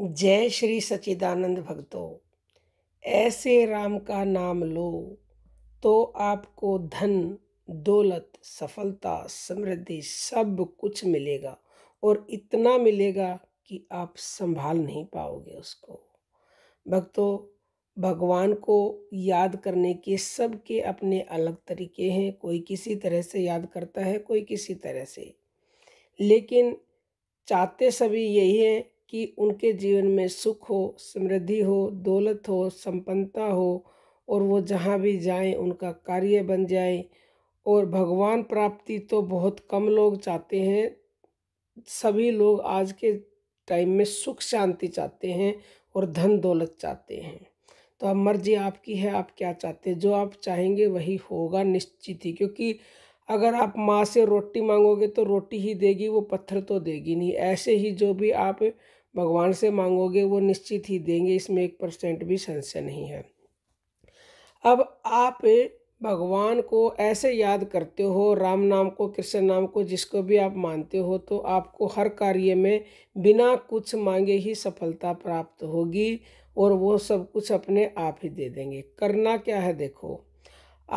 जय श्री सच्चिदानंद भक्तों ऐसे राम का नाम लो तो आपको धन दौलत सफलता समृद्धि सब कुछ मिलेगा और इतना मिलेगा कि आप संभाल नहीं पाओगे उसको भक्तों भगवान को याद करने के सबके अपने अलग तरीके हैं कोई किसी तरह से याद करता है कोई किसी तरह से लेकिन चाहते सभी यही हैं कि उनके जीवन में सुख हो समृद्धि हो दौलत हो संपन्नता हो और वो जहाँ भी जाएं उनका कार्य बन जाए और भगवान प्राप्ति तो बहुत कम लोग चाहते हैं सभी लोग आज के टाइम में सुख शांति चाहते हैं और धन दौलत चाहते हैं तो अब मर्जी आपकी है आप क्या चाहते हैं जो आप चाहेंगे वही होगा निश्चित ही क्योंकि अगर आप माँ से रोटी मांगोगे तो रोटी ही देगी वो पत्थर तो देगी नहीं ऐसे ही जो भी आप भगवान से मांगोगे वो निश्चित ही देंगे इसमें एक परसेंट भी संशय नहीं है अब आप भगवान को ऐसे याद करते हो राम नाम को कृष्ण नाम को जिसको भी आप मानते हो तो आपको हर कार्य में बिना कुछ मांगे ही सफलता प्राप्त होगी और वो सब कुछ अपने आप ही दे देंगे करना क्या है देखो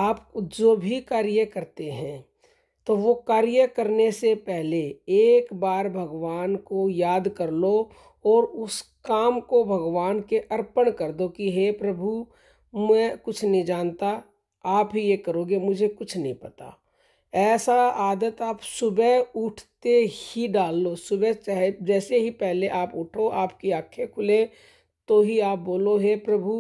आप जो भी कार्य करते हैं तो वो कार्य करने से पहले एक बार भगवान को याद कर लो और उस काम को भगवान के अर्पण कर दो कि हे प्रभु मैं कुछ नहीं जानता आप ही ये करोगे मुझे कुछ नहीं पता ऐसा आदत आप सुबह उठते ही डाल लो सुबह चाहे जैसे ही पहले आप उठो आपकी आंखें खुले तो ही आप बोलो हे प्रभु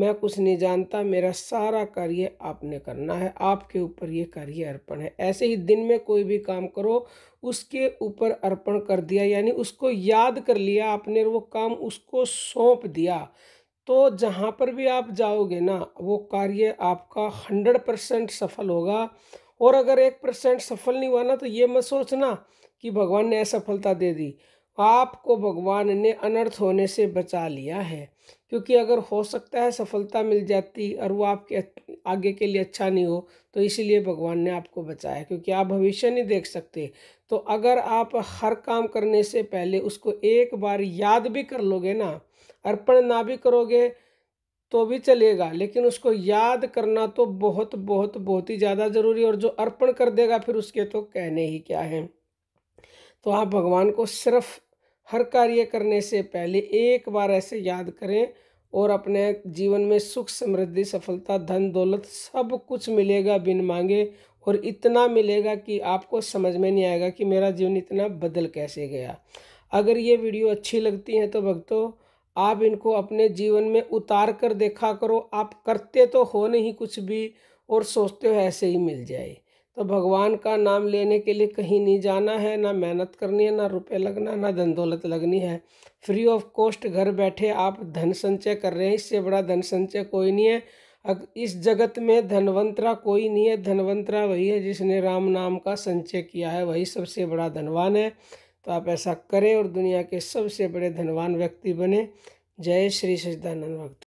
मैं कुछ नहीं जानता मेरा सारा कार्य आपने करना है आपके ऊपर ये कार्य अर्पण है ऐसे ही दिन में कोई भी काम करो उसके ऊपर अर्पण कर दिया यानी उसको याद कर लिया आपने वो काम उसको सौंप दिया तो जहाँ पर भी आप जाओगे ना वो कार्य आपका हंड्रेड परसेंट सफल होगा और अगर एक परसेंट सफल नहीं हुआ ना तो ये मत सोचना कि भगवान ने असफलता दे दी आपको भगवान ने अनर्थ होने से बचा लिया है क्योंकि अगर हो सकता है सफलता मिल जाती और वो आपके आगे के लिए अच्छा नहीं हो तो इसीलिए भगवान ने आपको बचाया क्योंकि आप भविष्य नहीं देख सकते तो अगर आप हर काम करने से पहले उसको एक बार याद भी कर लोगे ना अर्पण ना भी करोगे तो भी चलेगा लेकिन उसको याद करना तो बहुत बहुत बहुत ही ज़्यादा ज़रूरी और जो अर्पण कर देगा फिर उसके तो कहने ही क्या है तो आप भगवान को सिर्फ हर कार्य करने से पहले एक बार ऐसे याद करें और अपने जीवन में सुख समृद्धि सफलता धन दौलत सब कुछ मिलेगा बिन मांगे और इतना मिलेगा कि आपको समझ में नहीं आएगा कि मेरा जीवन इतना बदल कैसे गया अगर ये वीडियो अच्छी लगती हैं तो भक्तों आप इनको अपने जीवन में उतार कर देखा करो आप करते तो हो नहीं कुछ भी और सोचते हो ऐसे ही मिल जाए तो भगवान का नाम लेने के लिए कहीं नहीं जाना है ना मेहनत करनी है ना रुपए लगना ना धन दौलत लगनी है फ्री ऑफ कॉस्ट घर बैठे आप धन संचय कर रहे हैं इससे बड़ा धन संचय कोई नहीं है इस जगत में धनवंतरा कोई नहीं है धनवंतरा वही है जिसने राम नाम का संचय किया है वही सबसे बड़ा धनवान है तो आप ऐसा करें और दुनिया के सबसे बड़े धनवान व्यक्ति बने जय श्री सचिदानंद भक्त